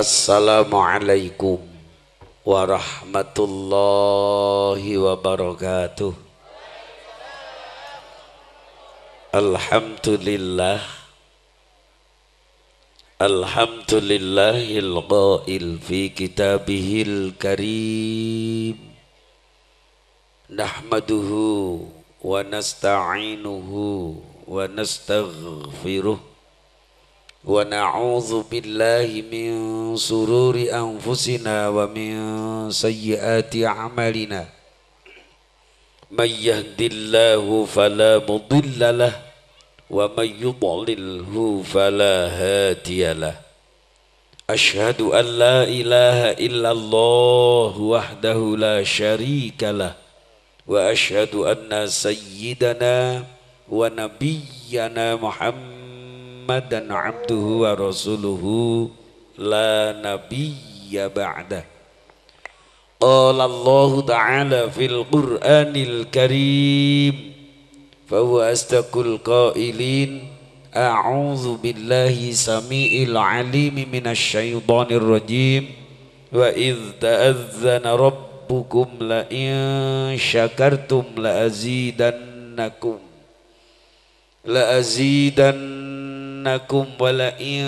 Assalamualaikum warahmatullahi wabarakatuh Alhamdulillah Alhamdulillahil qail fi kitabihil karim Nahmaduhu wa nasta'inuhu wa nastaghfiruh ونعوذ بالله من سرور أنفسنا ومن سيئات أعمالنا من يهد الله فلا مضل له ومن يضلله فلا هادي له أشهد أن لا إله إلا الله وحده لا شريك له وأشهد أن سيدنا ونبينا محمد محمدا عبده ورسوله لا نبي بعده قال الله تعالى في القرآن الكريم فهو أصدق القائلين أعوذ بالله سميع العليم من الشيطان الرجيم وإذ تأذن ربكم لئن شكرتم لأزيدنكم لأزيدنكم أنكم ولئن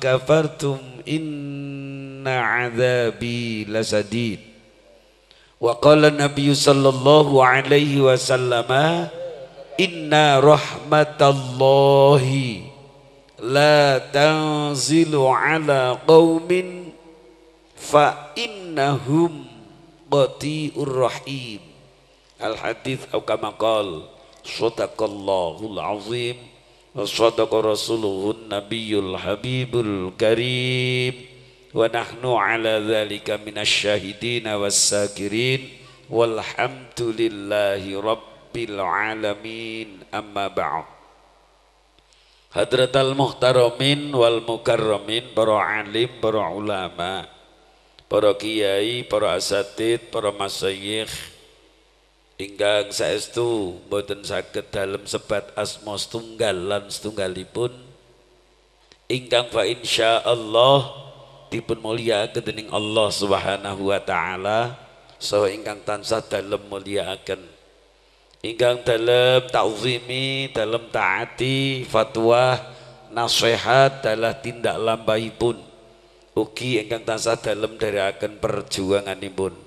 كفرتم إن عذابي لشديد وقال النبي صلى الله عليه وسلم إن رحمة الله لا تنزل على قوم فإنهم قطيع الرحيم الحديث أو كما قال صدق الله العظيم وصدق رسوله النبي الحبيب الكريم ونحن على ذلك من الشاهدين والساكرين والحمد لله رب العالمين أما بعد Hadratal Muhtaramin wal Mukarramin para alim, para ulama, para kiai, para asatid, para masyayikh, ingkang saestu boten saged dalam sebat asma setunggal lan setunggalipun ingkang fa insyaallah dipun mulia kedening Allah Subhanahu wa taala so, ingkang tansah dalem akan, ingkang dalam ta'zimi dalam taati fatwa nasihat dalam tindak lampahipun ugi ingkang tansah dalem perjuangan perjuanganipun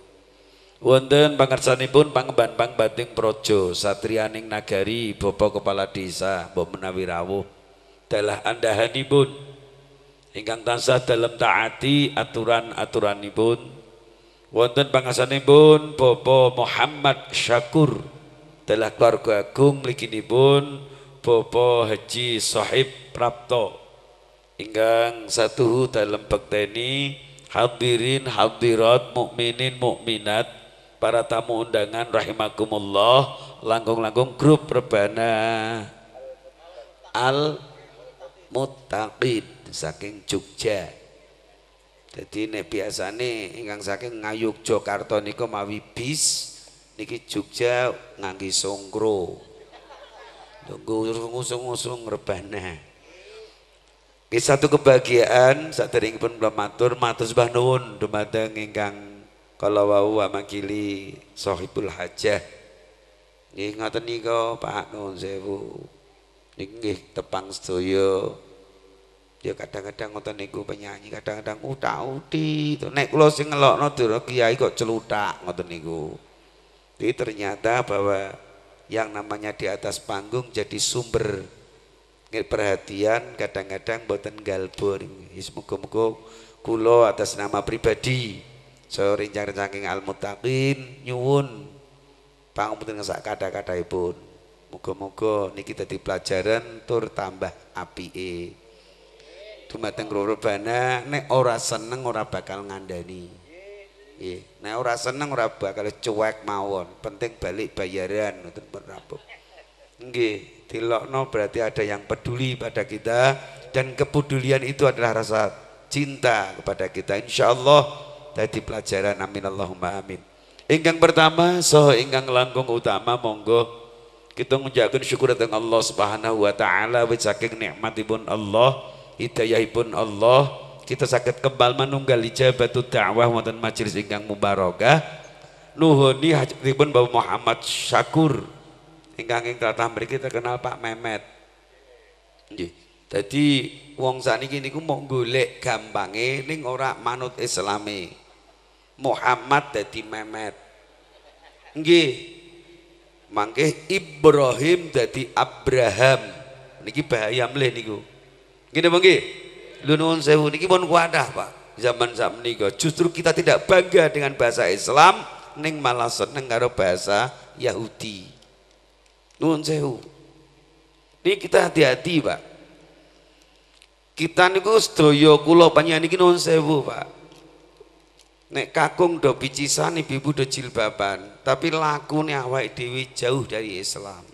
Wonten pangersanipun pangemban bating projo satrianing nagari Bapak Kepala Desa Mbok menawi rawuh dalah andahanipun ingkang tansah dalam taati aturan-aturanipun aturan wonten pun Bapak Muhammad Syakur dalah keluarga agung pun Bapak Haji Sohib Prapto ingkang satuhu dalam bekteni hadirin hadirat mukminin mukminat para tamu undangan rahimakumullah langkung-langkung grup rebana al mutaqid saking Jogja jadi biasa nih, ingkang saking ngayuk Jokarta niku mawi bis niki Jogja Tunggu songkro ngusung-ngusung rebana ini satu kebahagiaan saat pun belum matur matur sebah nuwun enggang ingkang kalau wau amakili sahibul hajah nggih ngoten nika Pak nuwun sewu nggih tepang sedaya ya kadang-kadang ngoten niku penyanyi kadang-kadang uta-uti nek kula sing ngelokno durung kiai kok celutak ngoten niku jadi ternyata bahwa yang namanya di atas panggung jadi sumber perhatian kadang-kadang boten galbur, ismu moga kula atas nama pribadi Sorinjang rencanging al mutaqin nyuwun pangapunten sak kada-kadaipun. muga ini kita di pelajaran tur tambah apike. Dumateng rubana nek ora seneng ora bakal ngandani. Nggih, nek ora seneng ora bakal cuek mawon, penting balik bayaran ngoten Prabu. Nggih, dilokno berarti ada yang peduli pada kita dan kepedulian itu adalah rasa cinta kepada kita. Insya Allah Tadi pelajaran amin Allahumma amin ingkang pertama soho ingkang langkung utama monggo kita mengucapkan syukur dengan Allah subhanahu wa ta'ala saking nikmatipun Allah hidayahipun Allah kita sakit kembal manunggal ijabatul da'wah wonten majelis ingkang mubarokah nuhoni hajatipun Bapak Muhammad Syakur ingkang ing tratah mriki terkenal Pak Memet nggih Jadi wong kini ku mau golek gampange ning ora manut islami. Muhammad jadi Mehmet nggih mangke Ibrahim jadi Abraham niki bahaya mleh niku ngene mangke lho nuwun sewu niki pun wadah Pak zaman sakmenika justru kita tidak bangga dengan bahasa Islam ning malah seneng karo bahasa Yahudi nuwun sewu ini kita hati-hati Pak kita niku sedaya kula panjenengan niki nuwun sewu Pak Nek kakung do picisan ibu do jilbaban, tapi laku nih awai dewi jauh dari Islam.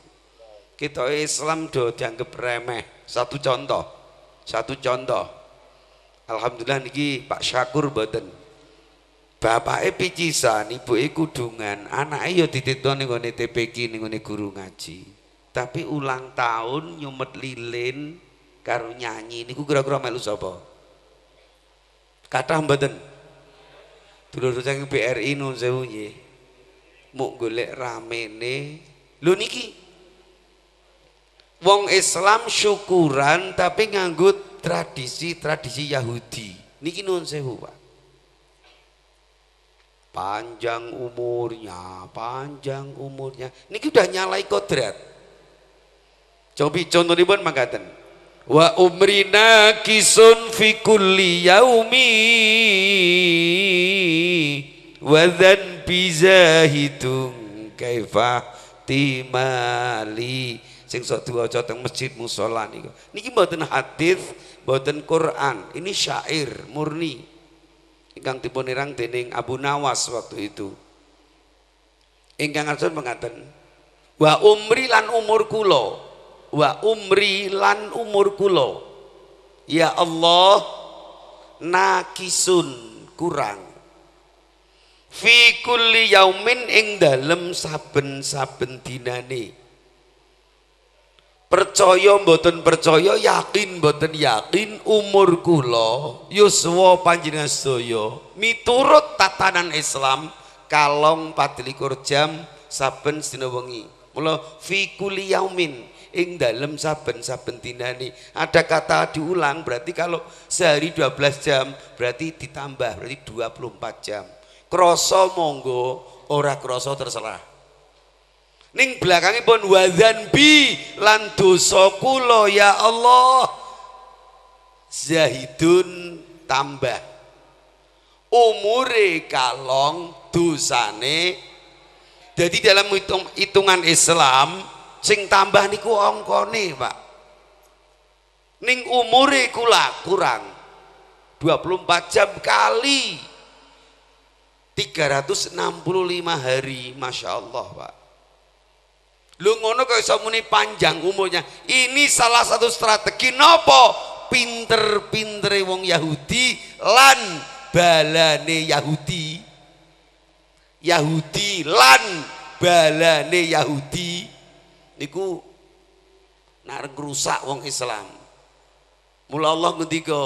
Kita Islam do dianggap remeh. Satu contoh, satu contoh. Alhamdulillah niki Pak Syakur boten. e picisan, ibu kudungan, anak anaknya yo dititoni ngone TPK ngone guru ngaji. Tapi ulang tahun nyumet lilin karo nyanyi niku kira-kira melu sobo. Kathah mboten? Dulur saking BRI nun sewu nggih. Muk golek ramene. Lho niki. Wong Islam syukuran tapi nganggo tradisi-tradisi Yahudi. Niki nun sewu, Pak. Panjang umurnya, panjang umurnya. Niki udah nyalai kodrat. contoh contohnya pun mangkaten wa umrina kisun fi kulli yaumi wa dzanbi zahitun kaifa timali sing sok diwaca teng masjid musala niku niki mboten hadis mboten Quran ini syair murni ingkang irang dening Abu Nawas waktu itu ingkang arsun mengaten wa umri lan umur kula wa umri lan umur kula ya Allah nakisun kurang fi kulli yaumin ing dalem saben-saben dinane percaya mboten percaya yakin mboten yakin umur kula yuswa panjenengan sedaya miturut tatanan Islam kalong 24 jam saben dina wengi mula fi kulli yaumin ing dalam saben-saben dinani ada kata diulang berarti kalau sehari 12 jam berarti ditambah berarti 24 jam kroso monggo ora kroso terserah ning belakangnya pun wadhan bi lan dosa kula ya Allah zahidun tambah umure kalong dosane jadi dalam hitung hitungan Islam sing tambah niku ongkone pak ning umure kula kurang 24 jam kali 365 hari Masya Allah pak lu ngono kok iso muni panjang umurnya ini salah satu strategi nopo pinter pinter wong Yahudi lan balane Yahudi Yahudi lan balane Yahudi niku nar rusak wong Islam mula Allah ngendika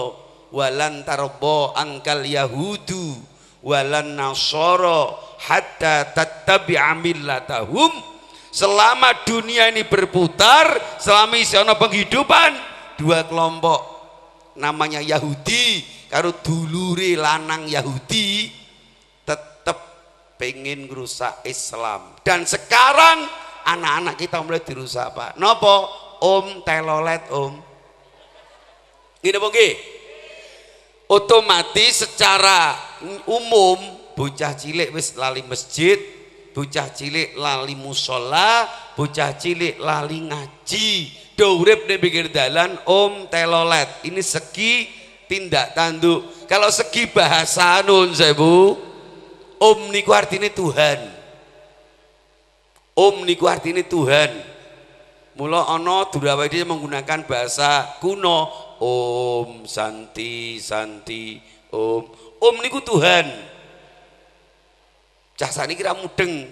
walan tarbo angkal yahudu walan nasoro hatta tattabi'a millatahum selama dunia ini berputar selama isi ana penghidupan dua kelompok namanya Yahudi karo dulure lanang Yahudi tetap pengen rusak Islam dan sekarang anak-anak kita mulai dirusak pak nopo om telolet om ini mungkin otomatis secara umum bocah cilik wis lali masjid bocah cilik lali musola bocah cilik lali ngaji dourip nih pikir dalan om telolet ini segi tindak tanduk kalau segi bahasa nun bu om niku artinya Tuhan Om niku artinya Tuhan. Mula ono Durawadi menggunakan bahasa kuno Om Santi Santi Om. Om niku Tuhan. Jasa ini kira mudeng.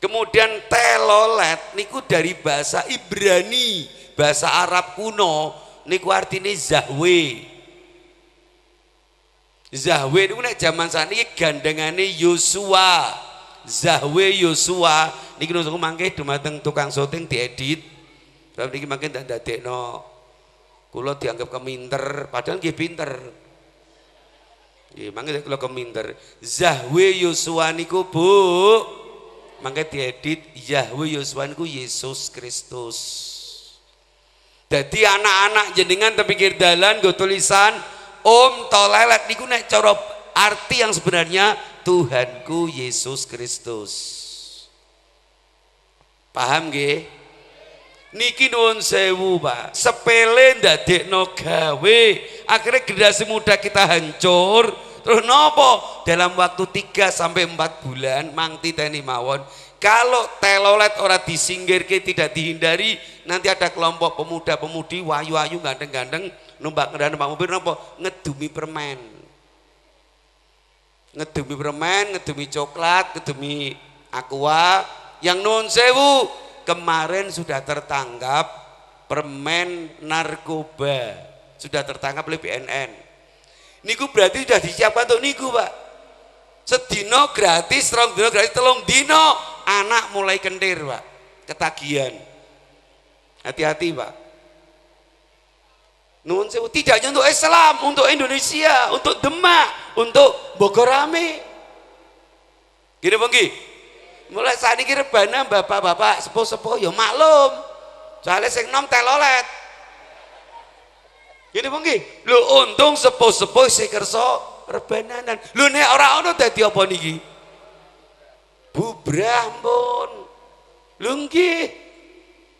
Kemudian telolet niku dari bahasa Ibrani, bahasa Arab kuno niku artinya Zahwe. Zahwe niku nek zaman sakniki gandengane Yosua. Zahwe Yosua niki nusul mangke dumateng tukang syuting diedit sebab niki mangke ndak dadekno kula dianggap keminter padahal nggih pinter nggih mangke kula keminter Zahwe Yosua niku Bu mangke diedit Yahwe Yosua niku Yesus Kristus jadi anak-anak jenengan terpikir dalan go tulisan Om Tolelet niku nek cara arti yang sebenarnya Tuhanku Yesus Kristus paham nggih niki nuwun sewu Pak sepele no gawe akhirnya generasi muda kita hancur terus nopo dalam waktu tiga sampai empat bulan mangti teni mawon kalau telolet orang disinggir, ke tidak dihindari nanti ada kelompok pemuda-pemudi wayu-wayu gandeng-gandeng numpak kendaraan mobil nopo ngedumi permen ngedumi permen, ngedumi coklat, ngedumi aqua. Yang non sewu, kemarin sudah tertangkap permen narkoba. Sudah tertangkap oleh BNN. Niku berarti sudah disiapkan untuk niku, Pak. Sedino gratis, rong dino gratis, telung dino, anak mulai kendir, Pak. Ketagihan. Hati-hati, Pak. Nuhun sewu tidak hanya untuk Islam, untuk Indonesia, untuk Demak, untuk Bogorame. Gini pengki. Mulai saat ini rebana bapak-bapak sepuh-sepuh ya maklum. Soalnya sing nom telolet. Gini pengki. Lu untung sepuh-sepuh sing kerso dan Lu nek orang ono dadi apa niki? Bubrah pun. Lu nggih.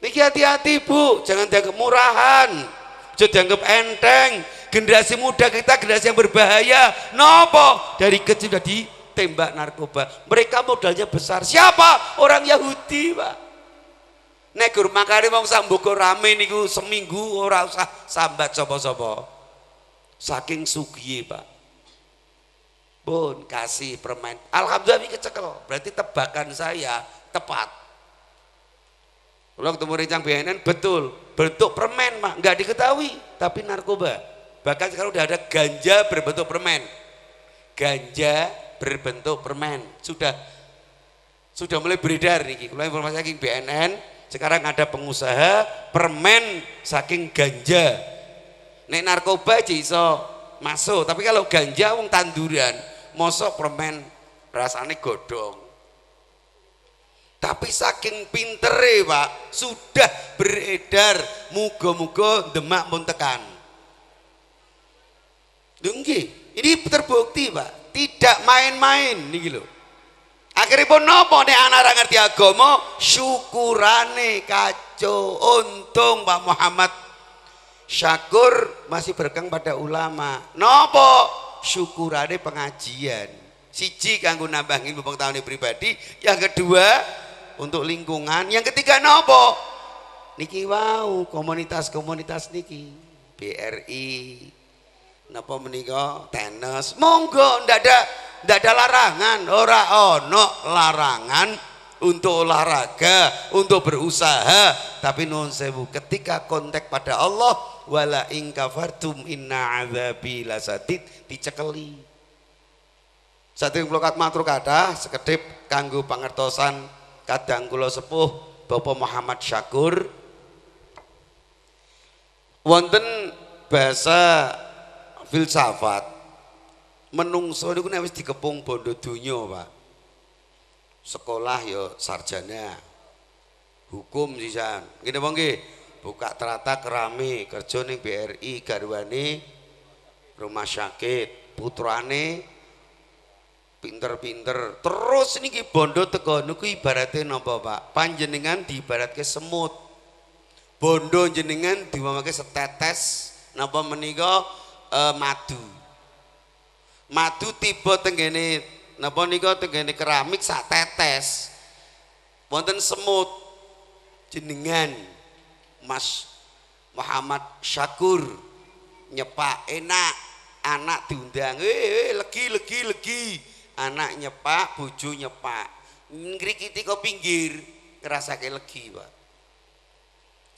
Niki hati-hati Bu, jangan dianggap murahan tahajud dianggap enteng generasi muda kita generasi yang berbahaya nopo dari kecil sudah ditembak narkoba mereka modalnya besar siapa orang Yahudi pak nek makanya mau wong rame niku seminggu orang usah sambat sopo sopo saking sugi, pak pun kasih permen alhamdulillah ini kecekel berarti tebakan saya tepat kalau ketemu rencang BNN betul bentuk permen mak nggak diketahui tapi narkoba. Bahkan sekarang udah ada ganja berbentuk permen. Ganja berbentuk permen sudah sudah mulai beredar nih. Kalau informasi saking BNN sekarang ada pengusaha permen saking ganja. Nek narkoba aja iso masuk tapi kalau ganja wong tanduran mosok permen rasanya godong tapi saking ya pak sudah beredar mugo-mugo demak pun tekan. Dunggi, ini terbukti pak tidak main-main nih gitu. Akhirnya pun nopo nih anak orang ngerti agama syukurane kaco untung pak Muhammad syakur masih berkang pada ulama nopo syukurane pengajian siji kanggo nambahin pengetahuan pribadi yang kedua untuk lingkungan yang ketiga nopo niki wow komunitas-komunitas niki BRI napa menika tenis monggo ndak ada ndak ada larangan ora ono larangan untuk olahraga untuk berusaha tapi non sebu ketika kontak pada Allah wala in kafartum inna azabi lasadid dicekeli satu blokat matur kata sekedip kanggo pangertosan kadang kula sepuh Bapak Muhammad Syakur wonten bahasa filsafat menungso niku nek wis dikepung bondo donya, Pak. Sekolah ya sarjana. Hukum sisan. Ngene apa Buka terata kerame kerja ning BRI garwane rumah sakit putrane pinter-pinter terus niki bondo teko niku ibaratnya nopo Pak panjenengan di ke semut bondo jenengan di diwamake setetes napa meniko uh, e, madu madu tiba tenggene nopo niko tenggene keramik sak tetes wonten semut jenengan Mas Muhammad Syakur nyepak enak anak diundang eh, eh legi legi legi anak nyepak bojo nyepak ngrikiti kok pinggir ngerasa kayak legi Pak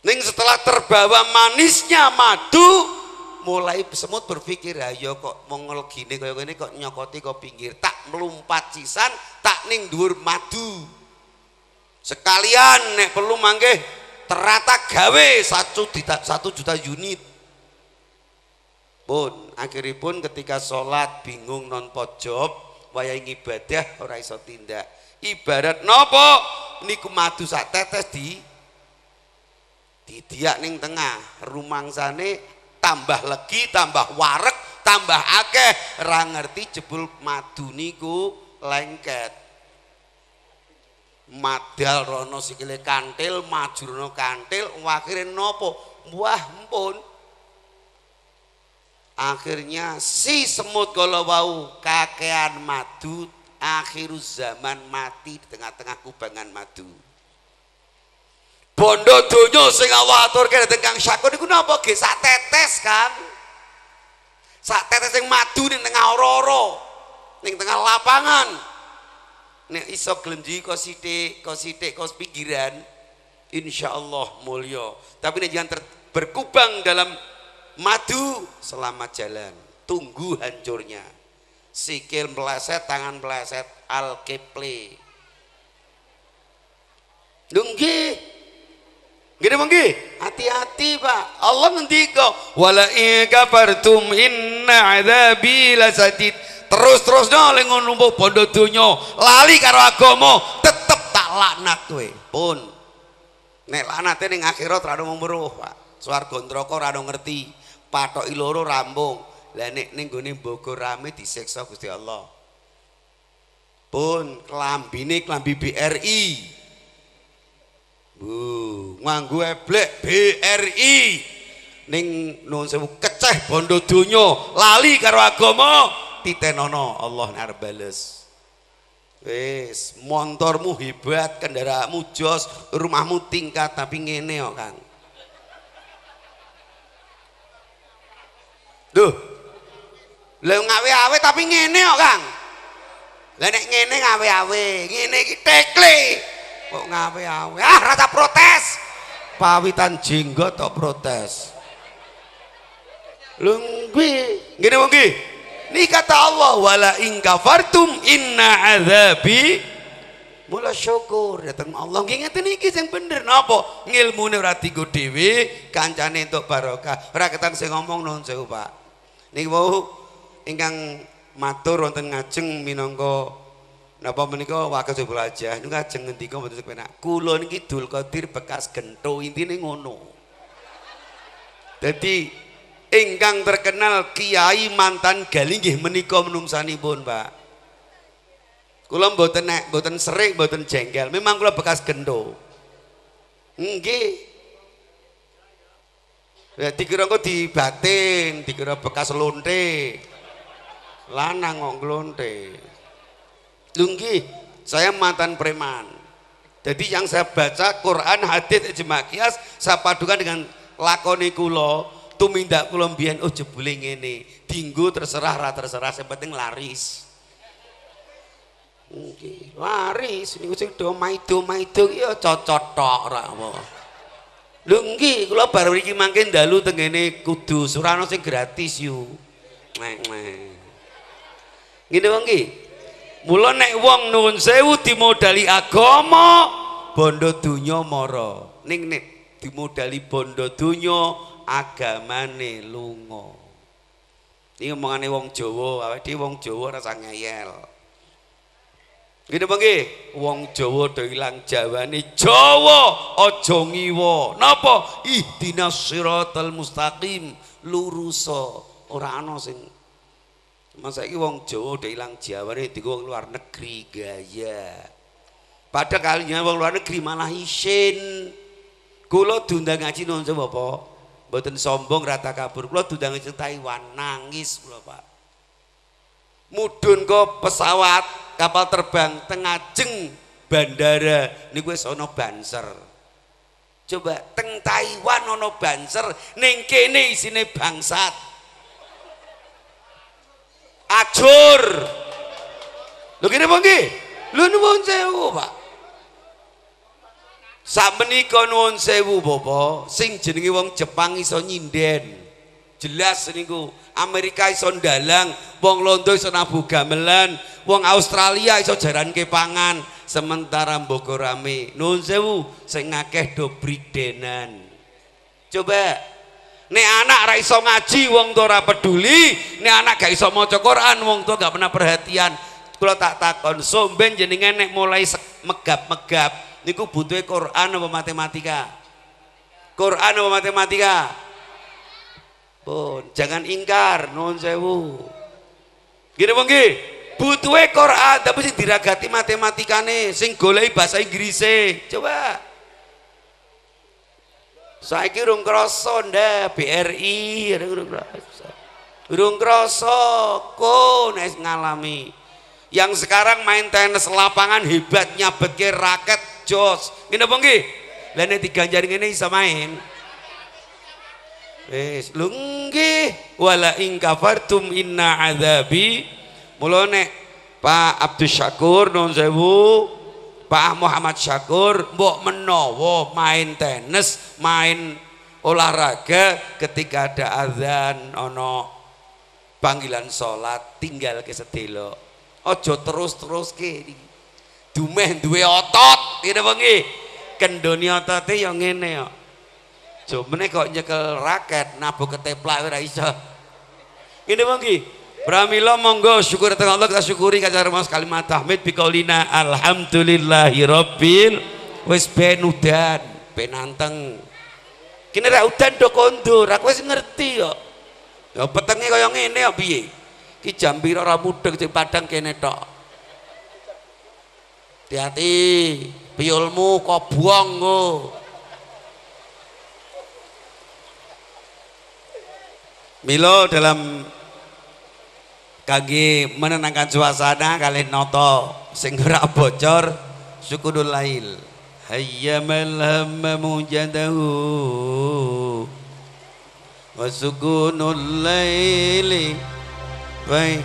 Neng setelah terbawa manisnya madu mulai semut berpikir ayo iya kok mongol gini kayak gini kok nyokoti kok pinggir tak melumpat sisan tak ning dur madu sekalian nek perlu mangke terata gawe satu, satu juta unit pun akhiripun ketika sholat bingung non pojok wayahe ngibadah ora iso tindak. Ibarat nopo niku madu sak tetes di didiak ning tengah, rumangsane tambah legi, tambah warek, tambah akeh ra ngerti jebul madu niku lengket. Madal rono sikile kantil, majurno kantil, wakire nopo? Wah, mpun. Akhirnya si semut kalau bau kakean madu akhirus zaman mati di tengah-tengah kubangan madu. Bondo donya sing Allah aturke dateng Kang Syakun iku napa ge sak tetes, kan, Sak tetes sing madu ning tengah ora-ora, ning tengah lapangan. Nek iso glemji kok sithik, kok sithik, kok pinggiran, insyaallah mulya. Tapi nek jangan berkubang dalam madu selamat jalan tunggu hancurnya sikil meleset tangan meleset al keple, dunggi gede menggi hati-hati pak Allah mendiko wala kafartum inna adabi lasadid terus terus dong lengon lumpuh bodoh dunyo lali karo agomo tetep tak laknat we pun nek laknatnya ning akhirat rado mung pak suar gondroko rado ngerti patok iloro rambung lenek neng goni Bogor rame disiksa Gusti Allah pun kelambi nih kelambi BRI Bu nganggu eblek BRI neng non sewu keceh bondo dunyo, lali karo agama titenono Allah narbales Wes montormu hebat kendaraanmu jos rumahmu tingkat tapi ngene kok Kang Duh. Lah ngawe-awe tapi ngene kok, Kang. Lah nek ngene ngawe-awe, ngene iki tekle. Kok ngawe-awe? Ah, rasa protes. Pawitan jenggot tok protes. Lho kuwi, ngene wong iki. Ini kata Allah wala in kafartum inna azabi mula syukur datang ya, Allah ngingeten iki sih bener napa ngilmune berarti digo dewi kancane untuk barokah ora ketan ngomong non saya Pak niki wau ingkang matur wonten ngajeng minangka napa menika wakil jebul aja niku ngajeng ngendika mboten sepenak kula niki Dul Qadir bekas gento intine ngono dadi ingkang terkenal kiai mantan galinggih menika menungsanipun Pak kula mboten nek mboten serik mboten jengkel memang kula bekas gento nggih Ya dikira batin, dibatin, dikira bekas lonte. Lanang kok lonte. Lunggi, saya mantan preman. Jadi yang saya baca Quran, hadis, ijma kias saya padukan dengan lakoni kulo, tumindak kulo mbiyen oh jebule ngene. Dinggo terserah ra terserah, sing penting laris. Nggih, laris niku sing do maido-maido ki ya cocot tok ra Lho nggih kula baru iki dalu tengene Kudus, ora ana sing gratis yu. Mek mek. Ngene wong nggih. Mula nek wong nuwun sewu dimodali agama, bondo dunya mara. Ning nek dimodali bondo dunya, agamane lunga. Iki omongane wong Jawa, awake dhewe wong Jawa rasa ngeyel. Gini pengi, wong Jawa do ilang ini. Jawa ojo ngiwo, Napa? Ih siratal mustaqim luruso orang ana sing Masa ini wong Jawa udah hilang Jawa nih, tiga wong luar negeri gaya. Pada kalinya wong luar negeri malah isin. Kulo tunda ngaji non coba po, buatin sombong rata kabur. Kulo tunda ngaji Taiwan, nangis kulo pak. Mudun kok pesawat kapal terbang tengajeng bandara niku wis ana banser. Coba teng Taiwan ana banser ning kene isine bangsat. Acur. Lho kene pengki? Lho nuwun sewu, Pak. Sak menika nuwun sewu, Bapak, sing jenenge wong Jepang iso nyinden. jelas niku Amerika iso dalang, wong Londo iso nabu gamelan wong Australia iso ke pangan sementara mboko rame nun sewu sing akeh do bridenan coba Nih anak ra iso ngaji wong tuh ora peduli nih anak gak iso maca Quran wong tuh gak pernah perhatian kula tak takon somben jenengan nek mulai megap-megap niku butuhe Quran apa matematika Quran apa matematika pun jangan ingkar non sewu gini bangki, butuhe Quran tapi sih diragati matematikane sing golei bahasa Inggris coba saya kira rung kroso nda BRI rung kroso rung kroso kon ngalami yang sekarang main tenis lapangan hebatnya nyabet raket jos Gini bangki, lainnya tiga jaring ini bisa main Eh, lunggi wala ing kafartum inna azabi mulone Pak Abdus Syakur non sewu Pak Muhammad Syakur mbok menowo main tenis main olahraga ketika ada azan ono panggilan sholat tinggal ke sedelo ojo terus terus ke dumeh duwe otot tidak bangi, kendoni ototnya yang ngene yuk ya. Jumene kok nyekel raket nabuh keteplak ora iso. Ini mongki. Pramila monggo syukur teng Allah kita syukuri kaca rumah kalimat tahmid biqaulina alhamdulillahi rabbil wis ben udan anteng Kene ra udan do kondur, aku wis ngerti kok. Ya petenge kaya ngene kok piye? Ki jam pira ora mudeng sing padang kene tok. Hati-hati, biolmu kok buang kok. Milo dalam kagi menenangkan suasana kalian noto sing bocor sukudul lail hayyamal hamma mujadahu wa sukunul laili baik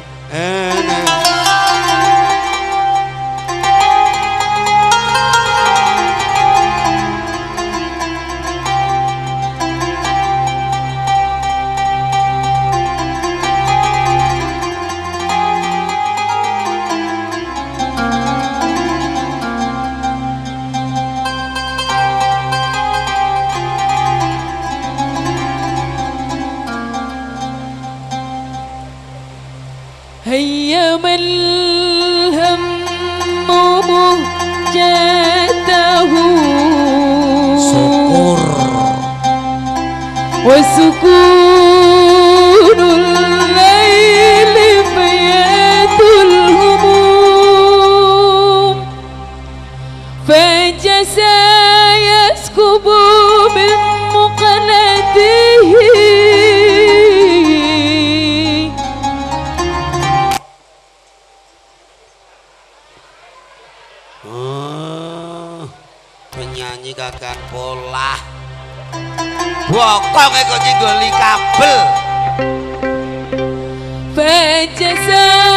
Jesus.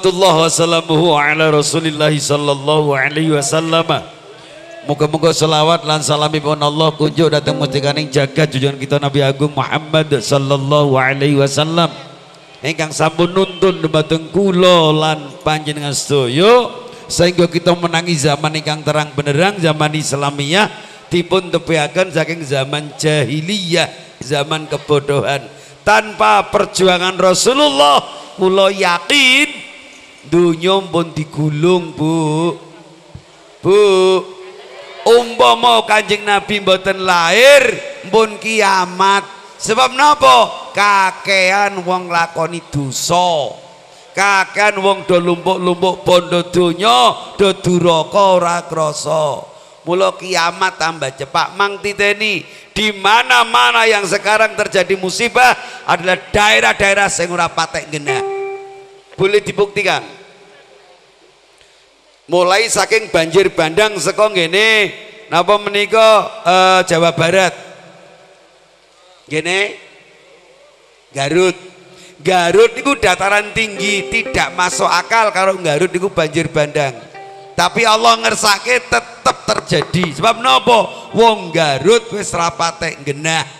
salawatullah wa salamuhu ala rasulillahi sallallahu alaihi wasallam. moga salawat dan salam ibn Allah kunjuk dateng mustikaning jaga jujuan kita Nabi Agung Muhammad sallallahu alaihi wasallam. Ingkang sampun nuntun kulo kula lan panjenengan setuju sehingga kita menangi zaman ingkang terang benerang zaman Islamiyah Tipun tepiakan saking zaman jahiliyah zaman kebodohan tanpa perjuangan Rasulullah mulai yakin dunia pun digulung, Bu. Bu, umpama Kanjeng Nabi mboten lahir, pun kiamat. Sebab napa? Kakean wong lakoni dosa. Kakean wong do lumpuk-lumpuk bondo donya, do duraka ora krasa. kiamat tambah cepat mang titeni di mana-mana yang sekarang terjadi musibah adalah daerah-daerah sing ora patek genah boleh dibuktikan mulai saking banjir bandang sekong gini napa meniko eh, Jawa Barat gini Garut Garut itu dataran tinggi tidak masuk akal kalau Garut itu banjir bandang tapi Allah ngersake tetap terjadi sebab nopo wong Garut wis rapate genah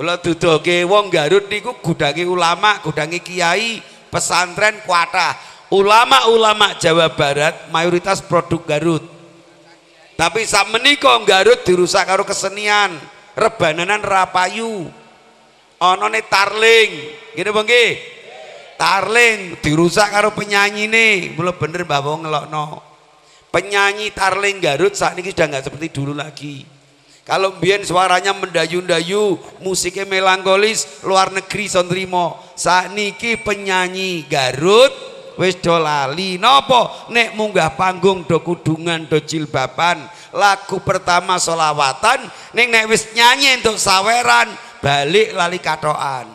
Kula dudoke wong Garut niku gudangi ulama, kudangi kiai, pesantren kuatah. Ulama-ulama Jawa Barat mayoritas produk Garut. Tapi saat menikah Garut dirusak karo kesenian, rebananan rapayu. Onone tarling, gini bangki, Tarling dirusak karo nih, mula bener bawa ngelok ngelokno. Penyanyi tarling Garut saat ini sudah nggak seperti dulu lagi kalau mbien suaranya mendayu-dayu, musiknya melankolis, luar negeri sonrimo. Sakniki penyanyi Garut wis do lali. nek munggah panggung do kudungan do jilbaban. Lagu pertama solawatan, nek nek wis nyanyi untuk saweran, balik lali katoan.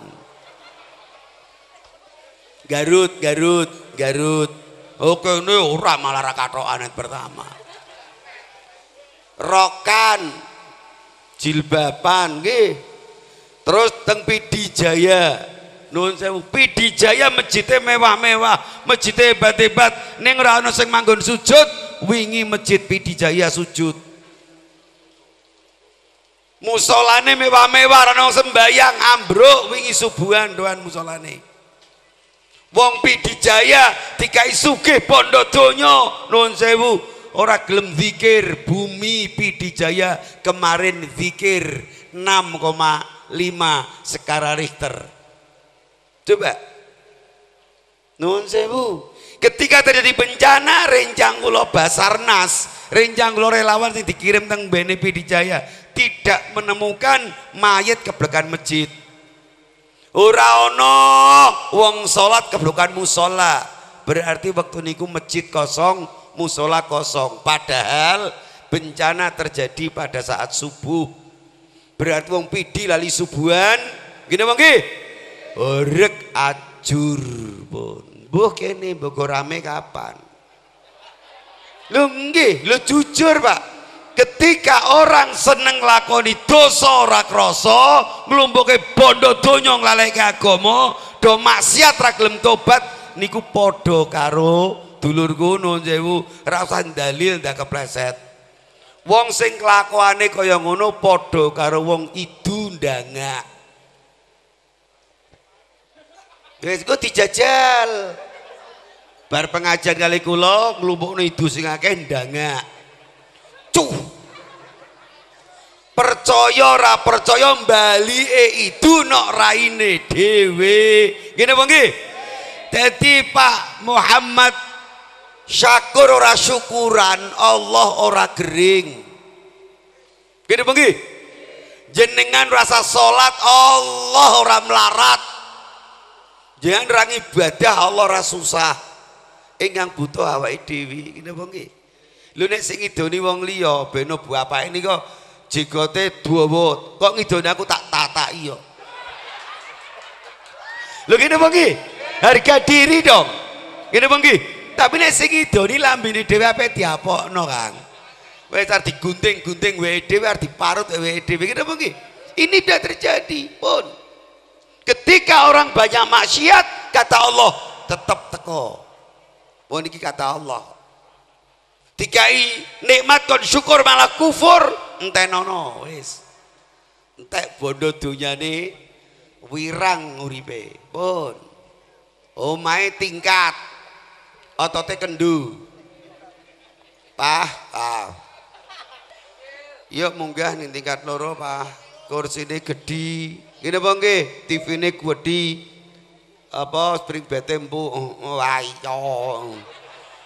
Garut, Garut, Garut. Oke ini orang malah yang pertama. Rokan, jilbaban nggih. Terus teng Pidijaya, Jaya. Nuwun sewu, Pidijaya masjidnya mewah-mewah, masjidnya hebat-hebat. Ning ora ana sing manggon sujud, wingi masjid Pidijaya sujud. Musolane mewah-mewah ana sembayang ambruk wingi subuhan doan musolane. Wong Pidijaya Jaya dikai sugih pondok donya nuwun sewu ora gelem zikir bumi pidijaya kemarin zikir 6,5 skala Richter coba nun sewu ketika terjadi bencana rencang kula basarnas rencang kula relawan sing dikirim teng Bene Pidijaya tidak menemukan mayat keblekan masjid ora ono wong salat keblekan musola berarti waktu niku masjid kosong musola kosong padahal bencana terjadi pada saat subuh berarti wong pidi lali subuhan gini wong orek ajur pun buh kene bogo rame kapan lu nggih lu jujur pak ketika orang seneng lakoni dosa ora krasa nglumpuke bondo donya nglaleke agama do maksiat ra tobat niku padha karo Dulur kuno sewu rasa dalil dah kepleset. Wong sing kelakuane kaya ngono padha karo wong idu ndanga Wis kok dijajal. Bar pengajian kali kula nglumpukno idu sing akeh ndanga Cuh. Percaya ora percaya e idu nok raine dhewe. Ngene wong nggih? Pak Muhammad syakur ora syukuran Allah ora gering gini pergi jenengan rasa sholat Allah ora melarat jangan orang ibadah Allah ora susah Ingang butuh awake dhewe Gini pergi Lu nek sing idoni wong liya beno apa ini kok jigote bot. kok ngidoni aku tak tata iyo? Lu gini pergi harga diri dong Gini pergi tapi nek sing idoni lambene dhewe ape diapokno, Kang. Wis arep digunting-gunting wae dhewe arep diparut wae dhewe. Kenapa Ini sudah terjadi pun. Ketika orang banyak maksiat, kata Allah, tetap teko. Pun iki kata Allah. Dikai nikmat kon syukur malah kufur, entenono wis. Entek bondo dunyane wirang uripe. Pun. Omahe tingkat ototnya kendu pah pah yuk munggah nih tingkat loro pah kursi ini gede ini bangke TV ini gede apa spring bete mbu wayo oh, oh, ah, iya.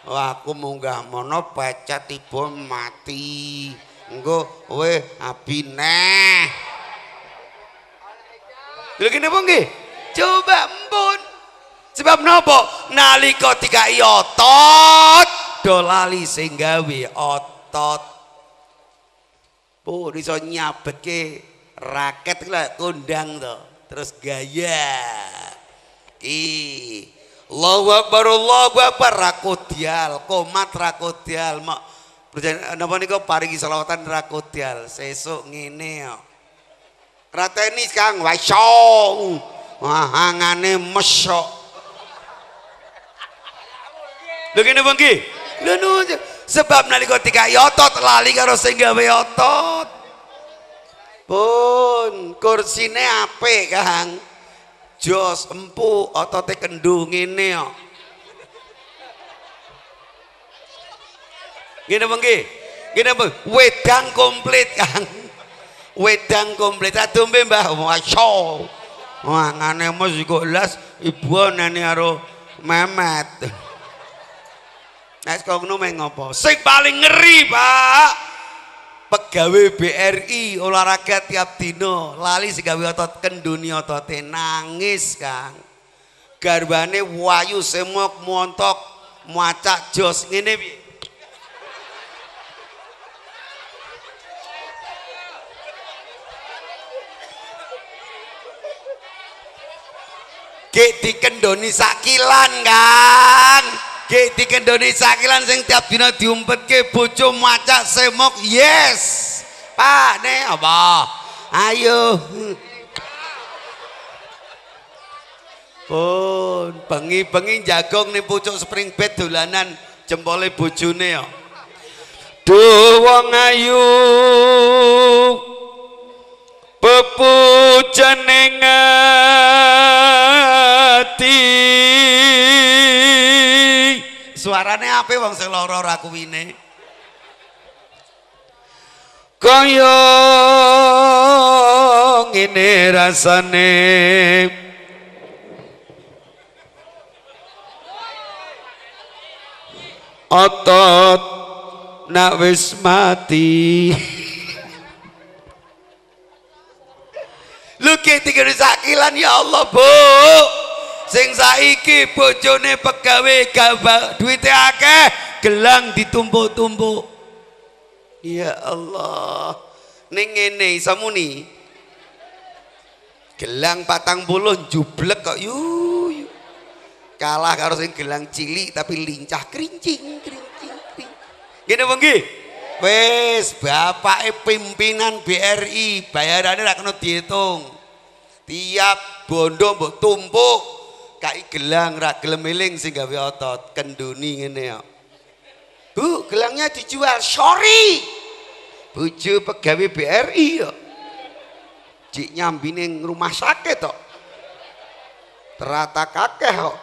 oh, aku munggah mono baca tiba mati engko weh, abineh. lho kene apa coba mpun Sebab nopo nalika tiga otot dolali sing gawe otot. Po iso nyabetke raket kuwi kondang to. Terus gaya. I Allahu Akbar Allahu Akbar rakodial komat rakodial mak napa niku paringi selawatan rakodial sesuk ngene yo Rateni Kang Waisong wahangane mesok lho kene bengki lho nuju sebab nalika tika otot lali karo sing gawe otot pun kursine ape Kang jos empuk otote kendung ngene yo Gini bangki, gini bang, wedang komplit kang, wedang komplit. satu mbah, masya, mangane mas las ibu nani aro memet. Nek kok ngono meh ngopo? Sing paling ngeri, Pak. Pegawai BRI olahraga tiap dino lali si gawe otot kenduni otot nangis, Kang. Garbane wayu semok montok macak jos ini piye? Gek dikendoni sakilan, Kang. Kitik Indonesia kilan sing tiap dina diumpet ke bojo maca semok yes. Pak ne apa? Ayo. Pun bengi-bengi jagong nih pucuk spring bed dolanan jempolnya bojone yo. Duh wong ayu pepucan ning ati Suarane ape wong sing lara ora kuwine. Kaya ngene rasane. Otot nak wis mati. Lho ketik ya Allah, Bu. sing saiki bojone pegawai gabak duite akeh gelang ditumpuk-tumpuk ya Allah ning ngene iso muni gelang patang puluh jublek kok yu, kalah karo sing gelang cilik tapi lincah kerincing kerincing kering ngene wengi wis bapake pimpinan BRI bayarannya ra kena tiap bondo mbok tumpuk kai gelang rak gelem eling sing gawe otot kenduni ngene ya Bu gelangnya dijual sorry bojo pegawai BRI yuk ya. cik nyambine rumah sakit tok terata kakeh kok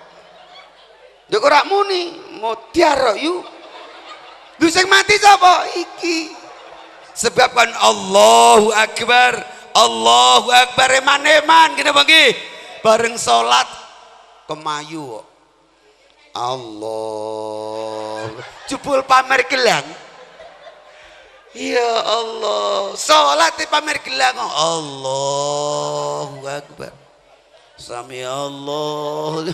Dek ora muni, mutiara yu. Lu sing mati sapa? Iki. Sebab kan Allahu Akbar, Allahu Akbar eman-eman kita bagi Bareng sholat kemayu Allah. Jebul pamer gelang. Ya Allah, sholat pamer gelang. Allah. Akbar. Sami Allah.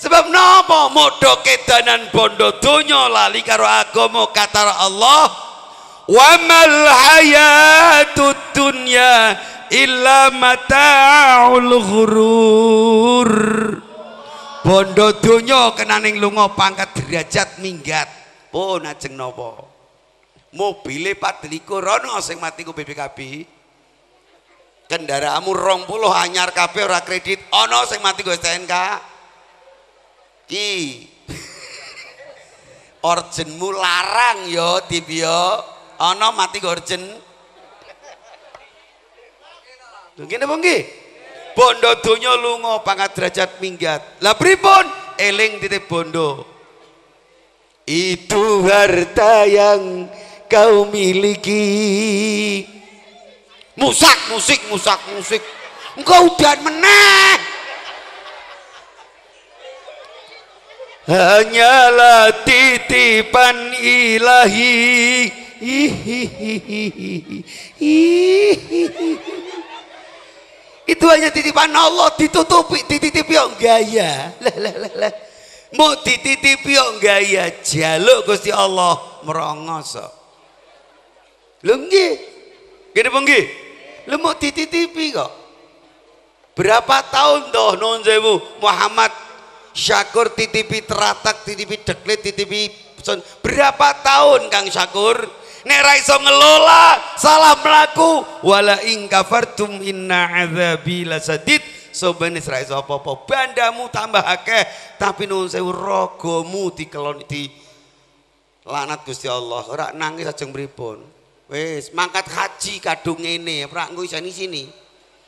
Sebab nopo modok kedanan bondo donya lali karo agomo kata Allah wa mal hayatud dunya illa mata'ul ghurur bondo donya kenaning lunga pangkat derajat minggat pun oh, ajeng napa mobile 24 ana sing mati ku BPKB kendaraanmu 20 anyar kabeh ora kredit ana sing mati ku STNK ki orjenmu larang yo tip ya ana mati ku orjen Ngene apa nggih? Bondo donya lunga pangkat derajat minggat. Lah pripun? Eling titip bondo. Itu harta yang kau miliki. Musak musik musak musik. Engkau udah menang. hanyalah titipan ilahi. Itu hanya titipan Allah ditutupi, dititipi yang gaya. leh leh leh, leh Mau dititipi yang gaya, jaluk Gusti Allah merongos lu Lho gini penggi. lu mau dititipi kok. Berapa tahun toh non sewu Muhammad Syakur titipi teratak, titipi deklet, titipi berapa tahun Kang Syakur? nek ra iso ngelola salah mlaku wala ing kafartum inna azabi lasadid sobene ra iso apa-apa bandamu tambah akeh tapi nuwun sewu ragamu dikelon di laknat Gusti Allah ora nangis ajeng pripun wis mangkat haji kadung ngene ora engko ning sini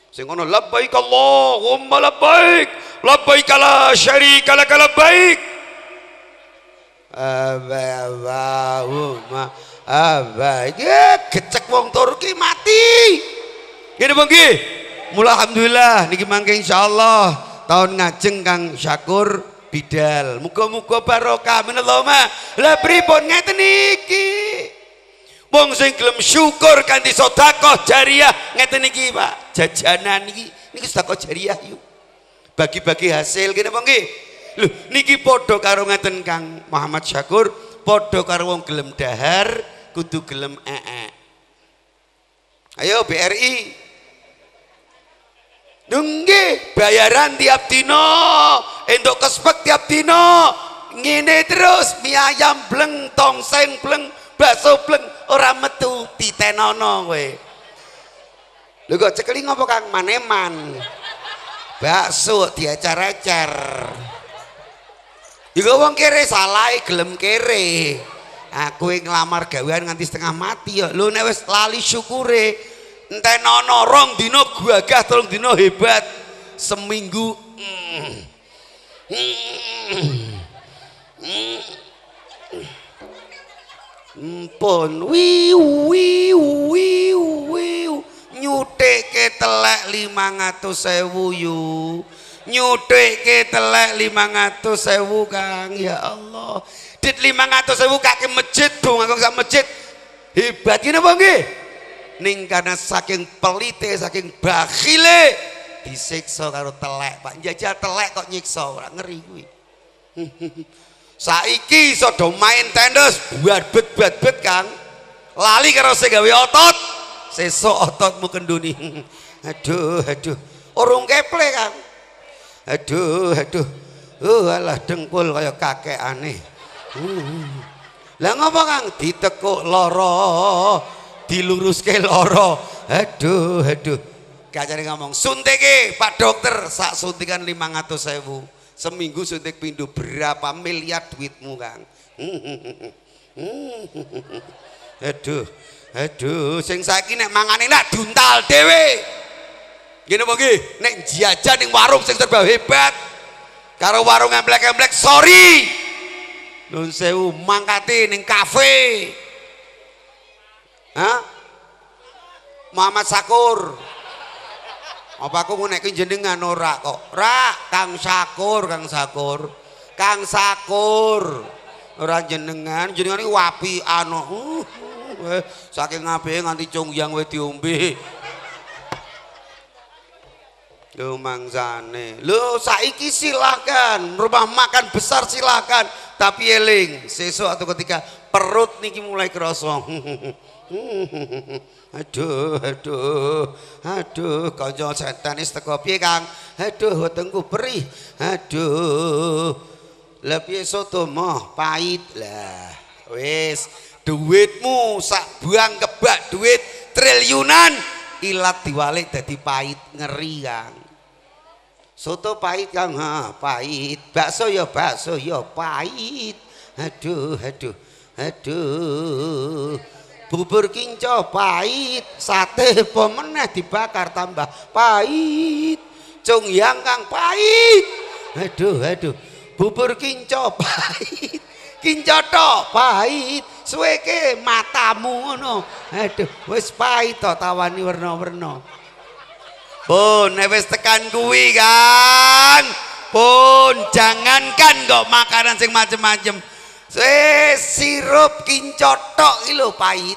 sing ngono labbaik Allahumma labbaik labbaik la syarika lak labbaik Allahumma Abah, ya gecek wong Turki mati. Gini bangki. Mulah alhamdulillah niki mangke insyaallah tahun ngajeng Kang Syakur bidal. muka muka barokah meneloma. Lah pripun ngeten niki? Wong sing gelem syukur kanthi sedekah jariah ngeten niki, Pak. Jajanan niki niki sedekah jariah yuk. Bagi-bagi hasil kene bangki. Lho niki padha karo ngeten Kang Muhammad Syakur, padha karo wong dahar kudu gelem ee ayo BRI nunggi bayaran tiap dino endok kespek tiap dino ngine terus mie ayam bleng tongseng bleng bakso bleng orang metu tenono kowe lu kok cekli ngopo Kang maneman bakso diacar-acar Juga wong kere salai gelem kere aku yang ngelamar gawean nganti setengah mati ya lu nek lali syukure entenono rong dino gagah telung dino hebat seminggu mm, mm, mm, empon wi wi wi wi nyuteke telek 500.000 yu nyuteke telek sewu Kang ya Allah dit 500 ribu kaki masjid dong aku sak masjid hebat gini bangki ning karena saking pelite saking bakile disiksa karo telek Pak jajal telek kok nyiksa orang ngeri gue saiki sodo main tenis buat bet bet bet Kang lali karo sing gawe otot sesuk ototmu kenduni aduh aduh urung keple Kang aduh aduh oh uh, alah dengkul kaya kakek aneh lah ngopo Kang? Ditekuk dilurus ke loro Aduh, aduh. Kacane ngomong, "Suntike Pak Dokter, sak suntikan sewu Seminggu suntik pindu berapa miliar duitmu, Kang?" aduh, aduh, sing saiki nek mangane lak duntal dhewe. Ngene apa Neng Nek jajan ning warung sing serba hebat. Karo warung emblek-emblek, sorry. Nun sewu mangkate ning kafe. Hah? Muhammad Sakur. Apa aku ngenekke jenengan ora oh, kok. Ra, Kang Sakur, Kang Sakur. Kang Sakur. Ora jenengan, jenengan iki wapi ana. Uh, uh, uh, saking apike nganti cunggyang wis diombe mangzane, Lu saiki silakan, rumah makan besar silakan, tapi eling sesuk atau ketika perut niki mulai kerosong. aduh, aduh, aduh, kanca setanis teko piye, Kang? Aduh, wetengku perih. Aduh. lebih piye soto mah pahit lah. Wes, duitmu sak buang kebak duit triliunan ilat diwalik jadi pahit ngeri, Kang soto pahit kang ha pahit bakso ya bakso ya pahit aduh aduh aduh bubur kinco pahit sate pemeneh dibakar tambah pahit congyang kang pahit aduh aduh bubur kinco pahit kinco tok pahit suweke matamu ngono aduh wis pahit to tawani werna-werna pun eh, wis tekan kuwi, kan Pun jangankan kok makanan sing macem-macem. Eh, sirup kincotok iki lho pahit.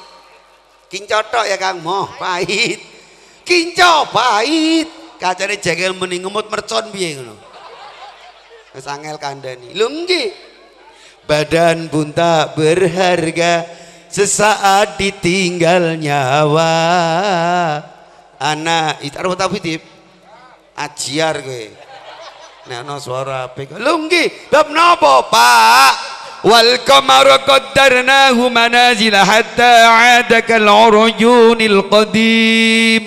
Kincotok ya Kang Moh, pahit. Kinco pahit. kacanya jengkel muni ngemut mercon piye ngono. Wis angel kandhani. Lho nggih. Badan bunta berharga sesaat ditinggal nyawa ana itar tapi dip ajiar kowe nek ana swara apik lho nggih bab napa Pak wal qamara qaddarnahu manazila hatta 'ada kal 'urjunil qadim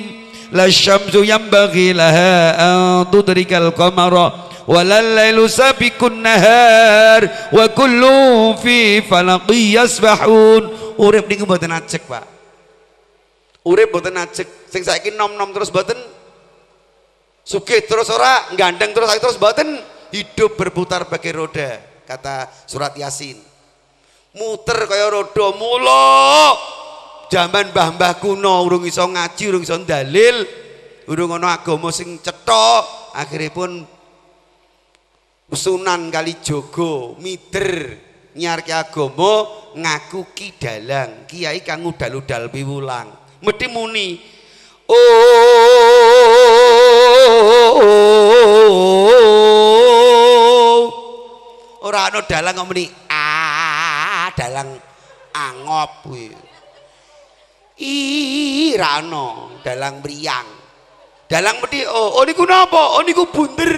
la syamsu yanbaghi laha an tudrikal qamara ولا الليل سابق النهار وكل في فلق يسبحون urip niku mboten ajek Pak urip boten ajek sing saiki nom-nom terus boten sugih terus ora gandeng terus terus boten hidup berputar pakai roda kata surat yasin muter kaya roda mulo zaman mbah-mbah kuno urung iso ngaji urung iso dalil urung ana agama sing cetok akhirnya pun Sunan jogo, mider nyarke agomo ngaku ki dalang kiai kang udal-udal piwulang mesti muni oh ora ana dalang muni ah dalang angop kuwi irano dalang mriyang dalang mesti oh, oh niku napa oh niku bunder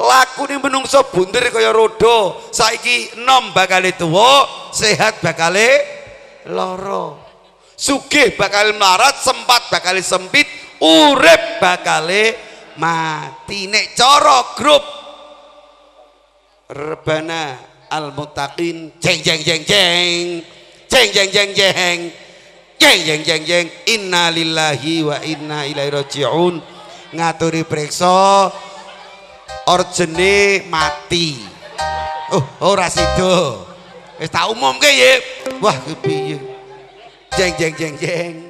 lakune menungso bunder kaya rodo saiki nom bakale tuwa sehat bakale lara sugih bakal melarat sempat bakal sempit urep bakal mati nek coro grup rebana al mutakin jeng jeng jeng jeng jeng jeng jeng jeng jeng jeng jeng jeng inna lillahi wa inna ilaihi rajiun ngaturi periksa orjene mati oh ora sido wis tak umumke ya wah kepiye. 耶耶耶耶。